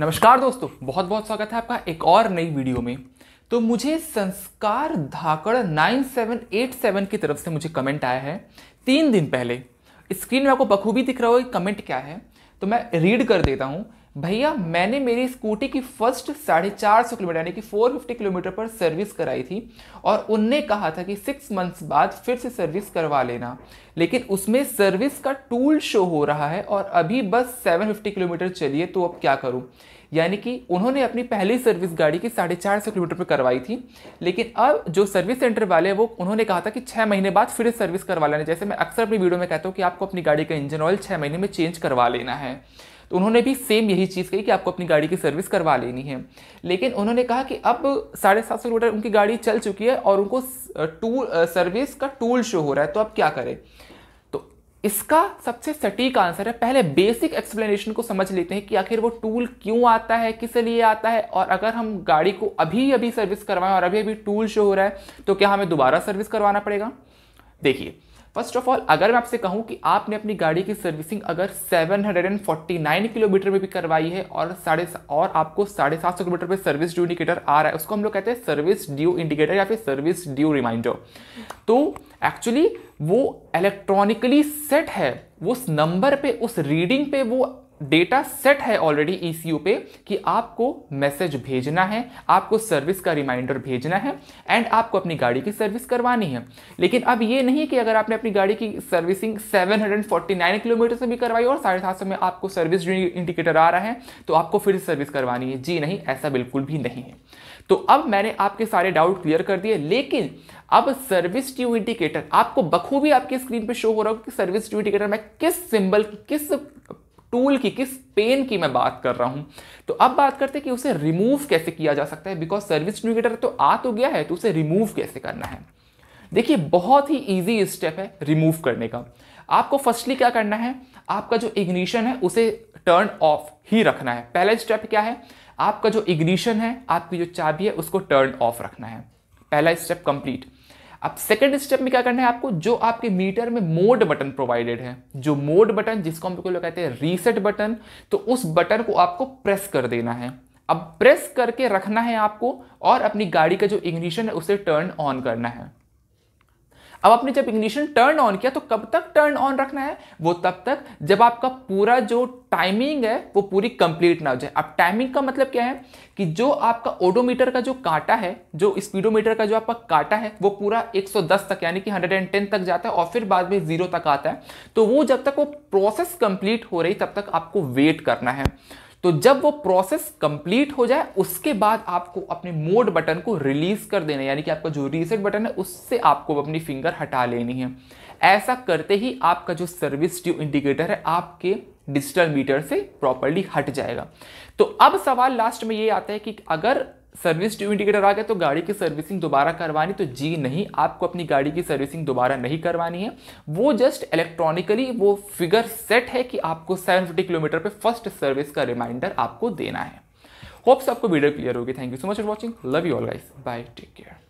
नमस्कार दोस्तों बहुत बहुत स्वागत है आपका एक और नई वीडियो में तो मुझे संस्कार धाकड़ 9787 की तरफ से मुझे कमेंट आया है तीन दिन पहले स्क्रीन में आपको बखूबी दिख रहा हो कमेंट क्या है तो मैं रीड कर देता हूँ भैया मैंने मेरी स्कूटी की फर्स्ट साढ़े चार सौ किलोमीटर यानी कि फोर फिफ्टी किलोमीटर पर सर्विस कराई थी और उनने कहा था कि सिक्स मंथ्स बाद फिर से सर्विस करवा लेना लेकिन उसमें सर्विस का टूल शो हो रहा है और अभी बस सेवन फिफ्टी किलोमीटर चलिए तो अब क्या करूं यानी कि उन्होंने अपनी पहली सर्विस गाड़ी की साढ़े चार सौ किलोमीटर पर करवाई थी लेकिन अब जो सर्विस सेंटर वाले हैं वो उन्होंने कहा था कि छः महीने बाद फिर सर्विस करवा लेना जैसे मैं अक्सर अपनी वीडियो में कहता हूँ कि आपको अपनी गाड़ी का इंजन ऑयल छः महीने में चेंज करवा लेना है तो उन्होंने भी सेम यही चीज़ कही कि आपको अपनी गाड़ी की सर्विस करवा लेनी है लेकिन उन्होंने कहा कि अब साढ़े सात सौ किलोमीटर उनकी गाड़ी चल चुकी है और उनको टूल सर्विस का टूल शो हो रहा है तो अब क्या करें तो इसका सबसे सटीक आंसर है पहले बेसिक एक्सप्लेनेशन को समझ लेते हैं कि आखिर वो टूल क्यों आता है किस लिए आता है और अगर हम गाड़ी को अभी अभी सर्विस करवाएं और अभी अभी टूल शो हो रहा है तो क्या हमें दोबारा सर्विस करवाना पड़ेगा देखिए फर्स्ट ऑफ ऑल अगर मैं आपसे कहूँ कि आपने अपनी गाड़ी की सर्विसिंग अगर 749 किलोमीटर में भी करवाई है और साढ़े और आपको साढ़े सात सौ किलोमीटर पर सर्विस ड्यू इंडिकेटर आ रहा है उसको हम लोग कहते हैं सर्विस ड्यू इंडिकेटर या फिर सर्विस ड्यू रिमाइंडर तो एक्चुअली वो इलेक्ट्रॉनिकली सेट है उस नंबर पे उस रीडिंग पे वो डेटा सेट है ऑलरेडी ई e पे कि आपको मैसेज भेजना है आपको सर्विस का रिमाइंडर भेजना है एंड आपको अपनी गाड़ी की सर्विस करवानी है लेकिन अब ये नहीं कि अगर आपने अपनी गाड़ी की सर्विसिंग 749 किलोमीटर से भी करवाई और साढ़े सात सौ में आपको सर्विस इंडिकेटर आ रहा है तो आपको फिर सर्विस करवानी है जी नहीं ऐसा बिल्कुल भी नहीं है तो अब मैंने आपके सारे डाउट क्लियर कर दिए लेकिन अब सर्विस ट्यू इंडिकेटर आपको बखूबी आपकी स्क्रीन पे शो हो रहा हो कि सर्विस ट्यू इंडिकेटर मैं किस सिंबल किस टूल की किस पेन की मैं बात कर रहा हूं तो अब बात करते हैं कि उसे रिमूव कैसे किया जा सकता है बिकॉज सर्विस इंडिकेटर तो आ तो गया है तो उसे रिमूव कैसे करना है देखिए बहुत ही ईजी स्टेप है रिमूव करने का आपको फर्स्टली क्या करना है आपका जो इग्निशन है उसे टर्न ऑफ ही रखना है पहला स्टेप क्या है आपका जो इग्निशन है आपकी जो चाबी है उसको टर्न ऑफ रखना है पहला स्टेप कंप्लीट अब सेकेंड स्टेप में क्या करना है आपको जो आपके मीटर में मोड बटन प्रोवाइडेड है जो मोड बटन जिसको हम लोग कहते हैं रीसेट बटन तो उस बटन को आपको प्रेस कर देना है अब प्रेस करके रखना है आपको और अपनी गाड़ी का जो इग्निशन है उसे टर्न ऑन करना है अब आपने जब इग्निशन टर्न ऑन किया तो कब तक टर्न ऑन रखना है वो तब तक जब आपका पूरा जो टाइमिंग है वो पूरी कंप्लीट ना हो जाए अब टाइमिंग का मतलब क्या है कि जो आपका ओडोमीटर का जो कांटा है जो स्पीडोमीटर का जो आपका कांटा है वो पूरा 110 तक यानी कि 110 तक जाता है और फिर बाद में जीरो तक आता है तो वो जब तक वो प्रोसेस कंप्लीट हो रही तब तक आपको वेट करना है तो जब वो प्रोसेस कंप्लीट हो जाए उसके बाद आपको अपने मोड बटन को रिलीज कर देना यानी कि आपका जो रीसेट बटन है उससे आपको अपनी फिंगर हटा लेनी है ऐसा करते ही आपका जो सर्विस ड्यू इंडिकेटर है आपके डिजिटल मीटर से प्रॉपरली हट जाएगा तो अब सवाल लास्ट में ये आता है कि अगर सर्विस ट्यू इंडिकेटर आ गया तो गाड़ी की सर्विसिंग दोबारा करवानी तो जी नहीं आपको अपनी गाड़ी की सर्विसिंग दोबारा नहीं करवानी है वो जस्ट इलेक्ट्रॉनिकली वो फिगर सेट है कि आपको सेवन फिफ्टी किलोमीटर पर फर्स्ट सर्विस का रिमाइंडर आपको देना है होप्स आपको वीडियो क्लियर होगी thank you so much for watching love you all guys bye take care